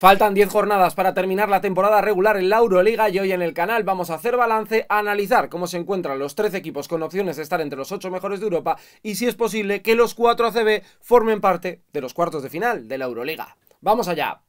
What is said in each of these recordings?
Faltan 10 jornadas para terminar la temporada regular en la Euroliga y hoy en el canal vamos a hacer balance, analizar cómo se encuentran los 13 equipos con opciones de estar entre los 8 mejores de Europa y si es posible que los 4 ACB formen parte de los cuartos de final de la Euroliga. ¡Vamos allá!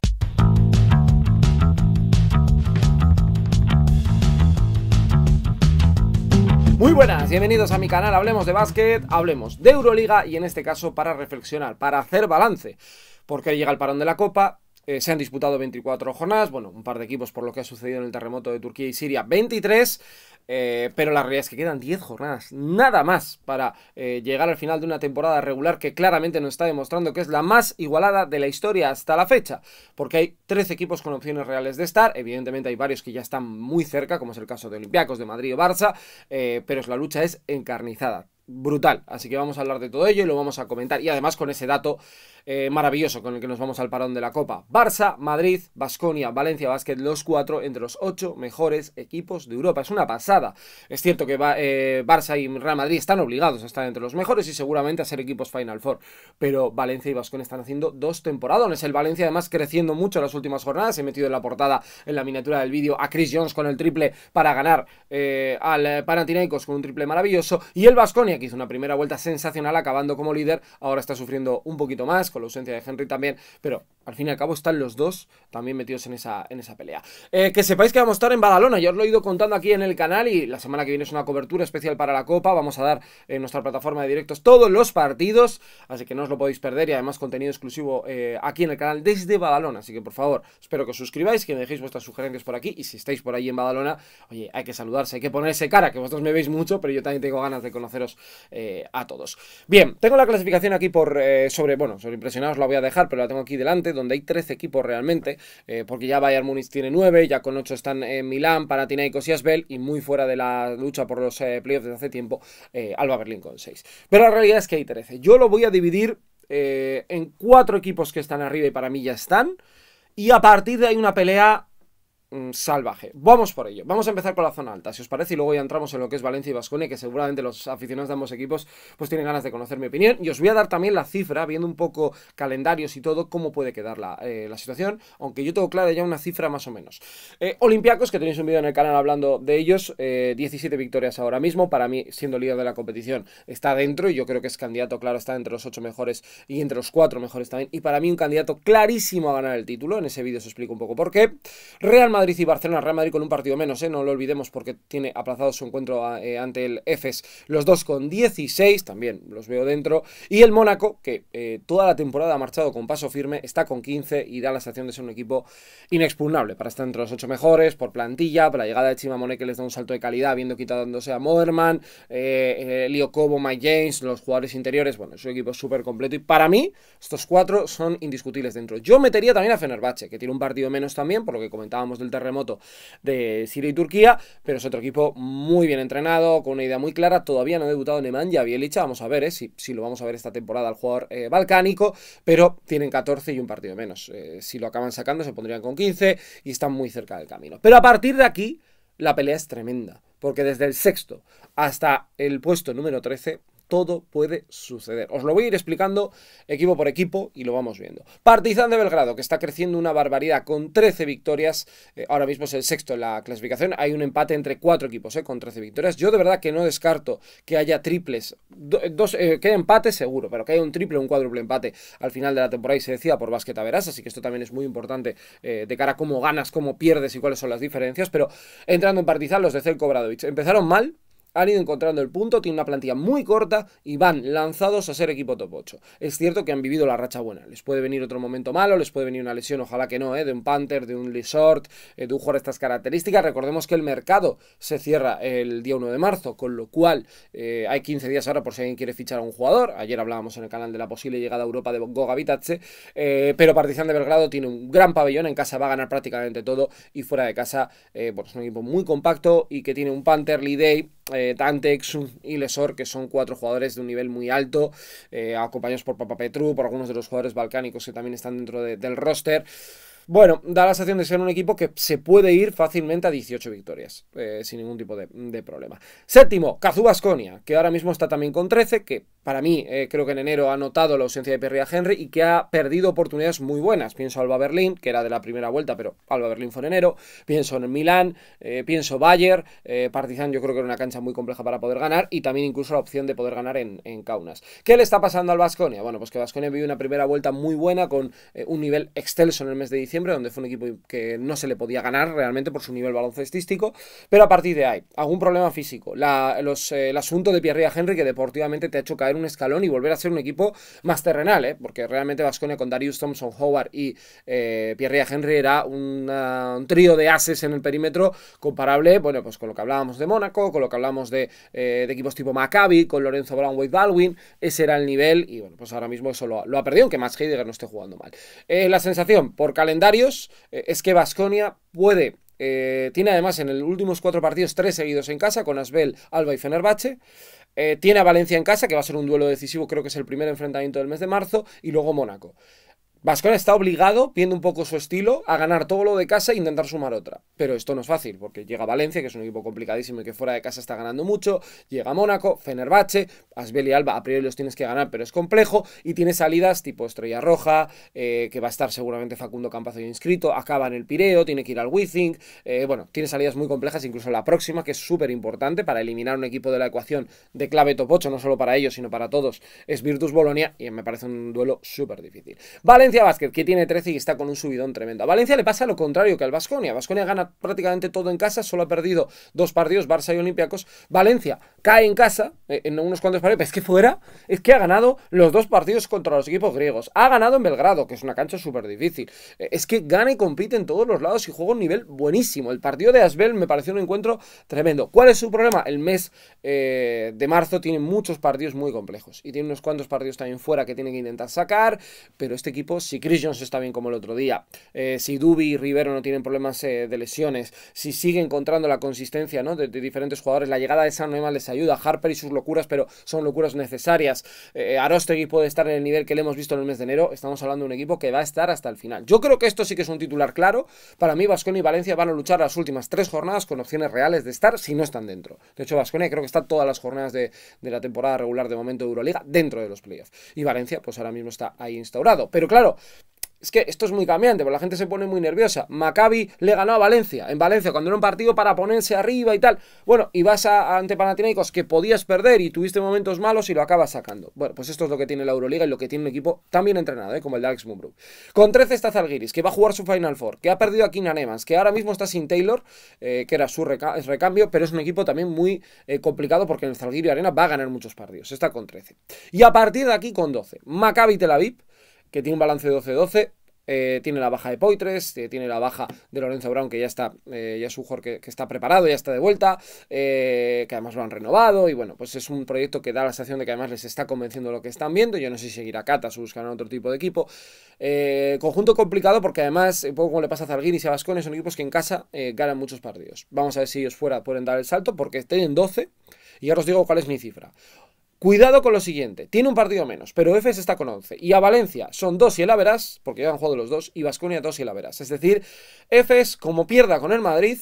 Muy buenas, bienvenidos a mi canal Hablemos de Básquet, hablemos de Euroliga y en este caso para reflexionar, para hacer balance. Porque llega el parón de la Copa, eh, se han disputado 24 jornadas, bueno, un par de equipos por lo que ha sucedido en el terremoto de Turquía y Siria, 23, eh, pero la realidad es que quedan 10 jornadas, nada más para eh, llegar al final de una temporada regular que claramente nos está demostrando que es la más igualada de la historia hasta la fecha, porque hay 13 equipos con opciones reales de estar, evidentemente hay varios que ya están muy cerca, como es el caso de Olympiacos, de Madrid o Barça, pero la lucha es encarnizada brutal. Así que vamos a hablar de todo ello y lo vamos a comentar. Y además con ese dato eh, maravilloso con el que nos vamos al parón de la Copa. Barça, Madrid, Basconia, Valencia ...Básquet, los cuatro entre los ocho mejores equipos de Europa. Es una pasada. Es cierto que eh, Barça y Real Madrid están obligados a estar entre los mejores y seguramente a ser equipos Final Four. Pero Valencia y Basconia están haciendo dos temporadas. El Valencia además creciendo mucho en las últimas jornadas. He metido en la portada, en la miniatura del vídeo, a Chris Jones con el triple para ganar eh, al Panathinaikos con un triple maravilloso. Y el Basconia que hizo una primera vuelta sensacional acabando como líder. Ahora está sufriendo un poquito más la ausencia de Henry también, pero al fin y al cabo están los dos también metidos en esa, en esa pelea. Eh, que sepáis que vamos a estar en Badalona, ya os lo he ido contando aquí en el canal y la semana que viene es una cobertura especial para la Copa, vamos a dar en nuestra plataforma de directos todos los partidos, así que no os lo podéis perder y además contenido exclusivo eh, aquí en el canal desde Badalona, así que por favor, espero que os suscribáis, que me dejéis vuestras sugerencias por aquí y si estáis por ahí en Badalona, oye, hay que saludarse, hay que ponerse cara, que vosotros me veis mucho, pero yo también tengo ganas de conoceros eh, a todos. Bien, tengo la clasificación aquí por sobre, bueno, sobre os la voy a dejar, pero la tengo aquí delante, donde hay 13 equipos realmente, eh, porque ya Bayern munich tiene 9, ya con 8 están en eh, Milán, Panathinaikos y Asbel, y muy fuera de la lucha por los eh, playoffs desde hace tiempo, Alba Berlín con 6. Pero la realidad es que hay 13. Yo lo voy a dividir en cuatro equipos que están arriba y para mí ya están, y a partir de ahí una pelea Mm, salvaje. Vamos por ello. Vamos a empezar con la zona alta, si os parece, y luego ya entramos en lo que es Valencia y Vascone, que seguramente los aficionados de ambos equipos pues tienen ganas de conocer mi opinión. Y os voy a dar también la cifra, viendo un poco calendarios y todo, cómo puede quedar la, eh, situación, aunque yo tengo clara ya una cifra más o menos. Eh, Olimpiacos, que tenéis un vídeo en el canal hablando de ellos, 17 eh, victorias ahora mismo, para mí, siendo líder de la competición, está dentro, y yo creo que es candidato, claro, está entre los 8 mejores y entre los 4 mejores también, y para mí un candidato clarísimo a ganar el título, en ese vídeo os explico un poco por qué. Real Madrid y Barcelona, Real Madrid con un partido menos, ¿eh? no lo olvidemos porque tiene aplazado su encuentro ah, eh, ante el EFES, los dos con 16, también los veo dentro, y el Mónaco, que eh, toda la temporada ha marchado con paso firme, está con 15 y da la sensación de ser un equipo inexpugnable para estar entre los ocho mejores, por plantilla, por la llegada de Chimamone que les da un salto de calidad, viendo quitándose a Moderman, eh, Cobo, Mike James, los jugadores interiores, bueno, es un equipo súper completo y para mí estos cuatro son indiscutibles dentro. Yo metería también a Fenerbahce, que tiene un partido menos también, por lo que comentábamos del terremoto de Siria y Turquía, pero es otro equipo muy bien entrenado, con una idea muy clara, todavía no ha debutado Nemanja Bielicha, vamos a ver eh, si, lo vamos a ver esta temporada al jugador eh, balcánico, pero tienen 14 y un partido menos, eh, si lo acaban sacando se pondrían con 15 y están muy cerca del camino. Pero a partir de aquí, la pelea es tremenda, porque desde el sexto hasta el puesto número 13 todo puede suceder. Os lo voy a ir explicando equipo por equipo y lo vamos viendo. Partizan de Belgrado, que está creciendo una barbaridad con 13 victorias. Eh, ahora mismo es el sexto en la clasificación. Hay un empate entre cuatro equipos eh, con 13 victorias. Yo de verdad que no descarto que haya triples. Eh, dos, que haya empate seguro, pero que haya un triple o un cuádruple empate al final de la temporada y se decía por a Verás. Así que esto también es muy importante de cara a cómo ganas, cómo pierdes y cuáles son las diferencias. Pero entrando en Partizan, los de Zelko Bradovich. empezaron mal han ido encontrando el punto, tienen una plantilla muy corta y van lanzados a ser equipo top 8. Es cierto que han vivido la racha buena, les puede venir otro momento malo, les puede venir una lesión, ojalá que no, ¿eh? de un Panther, de un Lisort, eh, de un jugador de estas características. Recordemos que el mercado se cierra el día 1 de marzo, con lo cual eh, hay 15 días ahora por si alguien quiere fichar a un jugador. Ayer hablábamos en el canal de la posible llegada a Europa de Goga Vitace, eh, pero Partizan de Belgrado tiene un gran pabellón, en casa va a ganar prácticamente todo y fuera de casa, es un equipo muy compacto y que tiene un Panther, Lidey, eh, Tantex y Lesor, que son cuatro jugadores de un nivel muy alto, eh, acompañados por Papa Petru, por algunos de los jugadores balcánicos que también están dentro del roster. Bueno, da la sensación de ser un equipo que se puede ir fácilmente a 18 victorias, eh, sin ningún tipo de, problema. Séptimo, Kazu Basconia, que ahora mismo está también con 13, que para mí eh, creo que en enero ha notado la ausencia de Perry Henry y que ha perdido oportunidades muy buenas. Pienso Alba Berlín, que era de la primera vuelta, pero Alba Berlín fue en enero. Pienso en Milán, eh, pienso Bayer, Partizan yo creo que era una cancha muy compleja para poder ganar y también incluso la opción de poder ganar en, en Kaunas. ¿Qué le está pasando al Basconia? Bueno, pues que Basconia vive una primera vuelta muy buena con un nivel excelso en el mes de diciembre donde fue un equipo que no se le podía ganar realmente por su nivel baloncestístico, pero a partir de ahí, algún problema físico, eh, el asunto de Pierre Henry que deportivamente te ha hecho caer un escalón y volver a ser un equipo más terrenal, ¿eh? porque realmente Vasconia con Darius Thompson, Howard y eh, Pierre Henry era un trío de ases en el perímetro comparable, bueno, pues con lo que hablábamos de Mónaco, con lo que hablábamos de, eh, equipos tipo Maccabi, con Lorenzo Brown, Wade Baldwin, ese era el nivel y bueno, pues ahora mismo eso lo, ha perdido, aunque Max Heidegger no esté jugando mal. Eh, la sensación por calendario eh, es que Vasconia puede eh, tiene además en los últimos cuatro partidos tres seguidos en casa, con Asbel, Alba y Fenerbahce. Eh, tiene a Valencia en casa, que va a ser un duelo decisivo, creo que es el primer enfrentamiento del mes de marzo, y luego Mónaco. vasconia está obligado, viendo un poco su estilo, a ganar todo lo de casa e intentar sumar otra. Pero esto no es fácil, porque llega Valencia, que es un equipo complicadísimo y que fuera de casa está ganando mucho, llega Mónaco, Fenerbahce, Asbel y Alba a priori los tienes que ganar, pero es complejo. Y tiene salidas tipo Estrella Roja, eh, que va a estar seguramente Facundo Campazo inscrito, acaba en el Pireo, tiene que ir al Withing. Eh, bueno, tiene salidas muy complejas, incluso la próxima, que es súper importante para eliminar un equipo de la ecuación de clave top 8, no solo para ellos, sino para todos. Es Virtus Bolonia y me parece un duelo súper difícil. Valencia Basket, que tiene 13 y está con un subidón tremendo. A Valencia le pasa lo contrario que al Vasconia. Vasconia gana prácticamente todo en casa, solo ha perdido dos partidos, Barça y Olympiacos. Valencia cae en casa, eh, en unos cuantos partidos es que fuera, es que ha ganado los dos partidos contra los equipos griegos. Ha ganado en Belgrado, que es una cancha súper difícil. Eh, es que gana y compite en todos los lados y juega un nivel buenísimo. El partido de Asbel me pareció un encuentro tremendo. ¿Cuál es su problema? El mes eh, de marzo tiene muchos partidos muy complejos y tiene unos cuantos partidos también fuera que tiene que intentar sacar. Pero este equipo, si Chris Jones está bien como el otro día, eh, si Duby y Rivero no tienen problemas de lesiones, si sigue encontrando la consistencia de, diferentes jugadores, la llegada de San Noema les ayuda, Harper y sus locuras, pero son locuras necesarias. Eh, Arostegui puede estar en el nivel que le hemos visto en el mes de enero. Estamos hablando de un equipo que va a estar hasta el final. Yo creo que esto sí que es un titular claro. Para mí, Vasconia y Valencia van a luchar las últimas tres jornadas con opciones reales de estar si no están dentro. De hecho, Vasconia creo que está todas las jornadas de, de la temporada regular de momento de Euroliga dentro de los playoffs. Y Valencia, pues ahora mismo está ahí instaurado. Pero claro, es que esto es muy cambiante, porque la gente se pone muy nerviosa. Maccabi le ganó a Valencia, en Valencia, cuando era un partido para ponerse arriba y tal. Bueno, y vas a, ante Panathinaikos que podías perder y tuviste momentos malos y lo acabas sacando. Bueno, pues esto es lo que tiene la Euroliga y lo que tiene un equipo tan bien entrenado, ¿eh? como el de Alex Con 13 está Zalgiris, que va a jugar su Final Four, que ha perdido a en Evans, que ahora mismo está sin Taylor, eh, que era su recambio, pero es un equipo también muy eh, complicado porque en el Arena va a ganar muchos partidos. Está con 13. Y a partir de aquí con 12. Maccabi Tel Aviv que tiene un balance de 12-12. Eh, tiene la baja de Poitres, eh, tiene la baja de Lorenzo Brown, que ya está, eh, ya es un jugador que, está preparado, ya está de vuelta, que además lo han renovado, y bueno, pues es un proyecto que da la sensación de que además les está convenciendo lo que están viendo. Yo no sé si seguirá Catas o buscarán otro tipo de equipo. conjunto complicado porque además, un poco como le pasa a Zarguini y a Vascones, son equipos que en casa ganan muchos partidos. Vamos a ver si ellos fuera pueden dar el salto, porque tienen 12, y ya os digo cuál es mi cifra. Cuidado con lo siguiente, tiene un partido menos, pero Efes está con 11. Y a Valencia son 2 y el Averas, porque ya han jugado los dos, y Vasconia 2 y el Averas. Es decir, Efes, como pierda con el Madrid,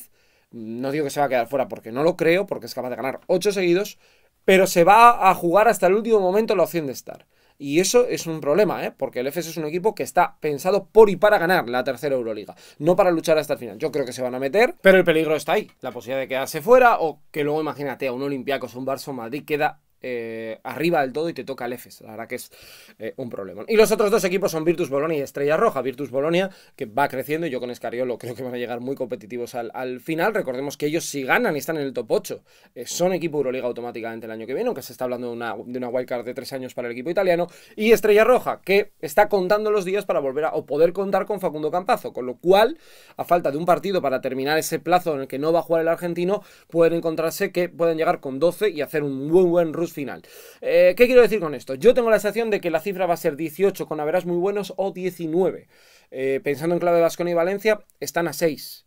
no digo que se va a quedar fuera porque no lo creo, porque es capaz de ganar 8 seguidos, pero se va a jugar hasta el último momento la opción de estar. Y eso es un problema, ¿eh? porque el Efes es un equipo que está pensado por y para ganar la tercera Euroliga, no para luchar hasta el final. Yo creo que se van a meter, pero el peligro está ahí. La posibilidad de quedarse fuera o que luego, imagínate, a un Olympiacos o un Barça Madrid queda eh, arriba del todo y te toca el EFES. La verdad que es eh, un problema. Y los otros dos equipos son Virtus Bolonia y Estrella Roja. Virtus Bolonia, que va creciendo, y yo con Escariolo creo que van a llegar muy competitivos al, final. Recordemos que ellos, si ganan y están en el top 8, eh, son equipo Euroliga automáticamente el año que viene, aunque se está hablando de una, de una wildcard de tres años para el equipo italiano. Y Estrella Roja, que está contando los días para volver a o poder contar con Facundo Campazo, con lo cual, a falta de un partido para terminar ese plazo en el que no va a jugar el argentino, pueden encontrarse que pueden llegar con 12 y hacer un buen buen ruso final. Eh, ¿Qué quiero decir con esto? Yo tengo la sensación de que la cifra va a ser 18 con averás muy buenos o 19. Eh, pensando en clave de Vasconia y Valencia, están a 6.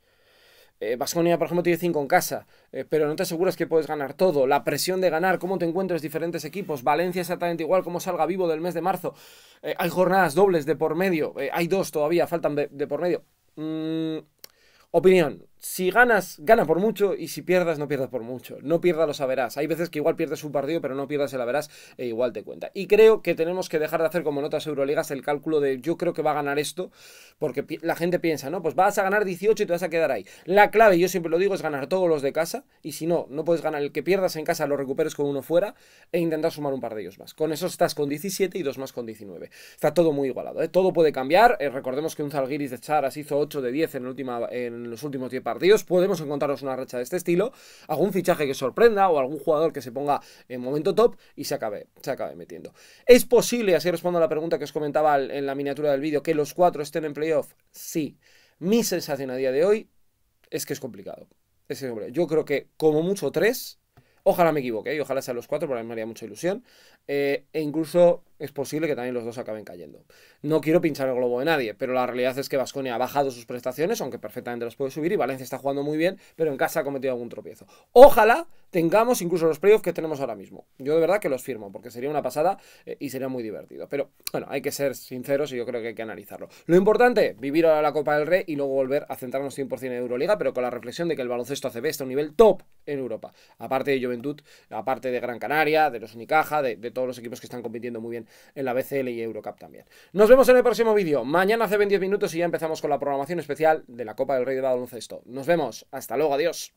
Vasconia, eh, por ejemplo, tiene 5 en casa, pero no te aseguras que puedes ganar todo. La presión de ganar, cómo te encuentras diferentes equipos. Valencia exactamente igual, cómo salga vivo del mes de marzo. hay jornadas dobles de por medio, hay dos todavía, faltan de, por medio. Mm, opinión, si ganas, gana por mucho y si pierdas, no pierdas por mucho. No pierdas los saberás. Hay veces que igual pierdes un partido, pero no pierdas el averás e igual te cuenta. Y creo que tenemos que dejar de hacer como en otras Euroligas el cálculo de yo creo que va a ganar esto, porque la gente piensa, no, pues vas a ganar 18 y te vas a quedar ahí. La clave, yo siempre lo digo, es ganar todos los de casa y si no, no puedes ganar el que pierdas en casa, lo recuperes con uno fuera e intentar sumar un par de ellos más. Con eso estás con 17 y dos más con 19. Está todo muy igualado, ¿eh? todo puede cambiar. Eh, recordemos que un Zalgiris de Charas hizo 8 de 10 en, última, en los últimos 10 Dios, podemos encontrarnos una racha de este estilo, algún fichaje que sorprenda o algún jugador que se ponga en momento top y se acabe, se acabe metiendo. ¿Es posible, así respondo a la pregunta que os comentaba en la miniatura del vídeo, que los cuatro estén en playoff? Sí. Mi sensación a día de hoy es que es complicado. Es Yo creo que como mucho tres, ojalá me equivoque, y ¿eh? ojalá sean los cuatro, porque me haría mucha ilusión. Eh, e incluso es posible que también los dos acaben cayendo. No quiero pinchar el globo de nadie, pero la realidad es que Vasconia ha bajado sus prestaciones, aunque perfectamente los puede subir, y Valencia está jugando muy bien, pero en casa ha cometido algún tropiezo. Ojalá tengamos incluso los playoffs que tenemos ahora mismo. Yo de verdad que los firmo, porque sería una pasada eh, y sería muy divertido. Pero bueno, hay que ser sinceros y yo creo que hay que analizarlo. Lo importante, vivir ahora la Copa del Rey y luego volver a centrarnos 100% en Euroliga, pero con la reflexión de que el baloncesto ACB está a un nivel top en Europa. Aparte de Juventud, aparte de Gran Canaria, de los Unicaja, de todos los equipos que están compitiendo muy bien en la BCL y Eurocup también. Nos vemos en el próximo vídeo. Mañana hace 20 minutos y ya empezamos con la programación especial de la Copa del Rey de Baloncesto. Nos vemos. Hasta luego. Adiós.